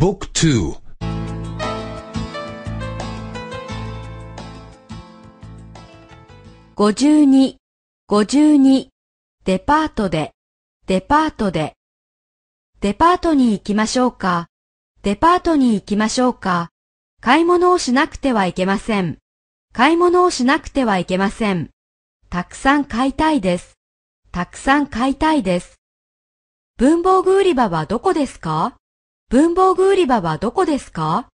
บุ๊2ทู5 2デパートで、デパートで。デパートに行きましょうか。デパートに行きましょうか。買い物をしなくてはいけません。買い物をしなくてはいけません。たくさん買いたいです。たくさん買いたいです。文房具売り場はどこですか文房具売り場はどこですか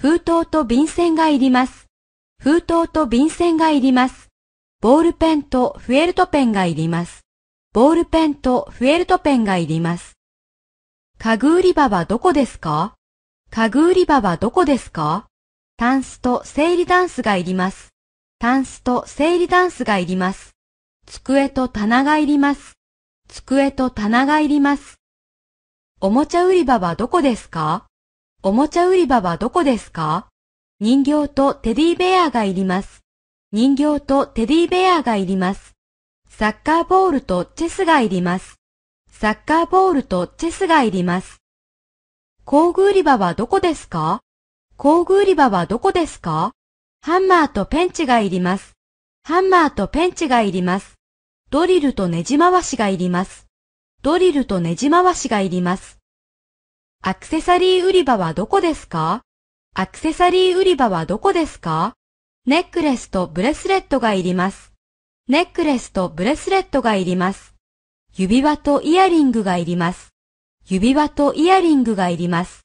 封筒と便箋がいります。封筒と便箋がいります。ボールペンとフェルトペンがいります。ボールペンとフェルトペンがいります。家具売り場はどこですか家具売り場はどこですかタンスと整理ダンスがいります。タンスと整理ダンスがいります。机と棚がいります。机と棚がいります。おもちゃ売り場はどこですかおもちゃ売り場はどこですか人形とテディベアがいります。人形とテディベアがいります。サッカーボールとチェスがいります。サッカーボールとチェスがいります。工具売り場はどこですか工具売り場はどこですかハンマーとペンチがいります。ハンマーとペンチがいります。ドリルとネジ回しがいります。ドリルとネジ回しがいります。アクセサリー売り場はどこですかアクセサリー売り場はどこですかネックレスとブレスレットがいります。ネックレスとブレスレットがいります。指輪とイヤリングがいります。指輪とイヤリングがいります。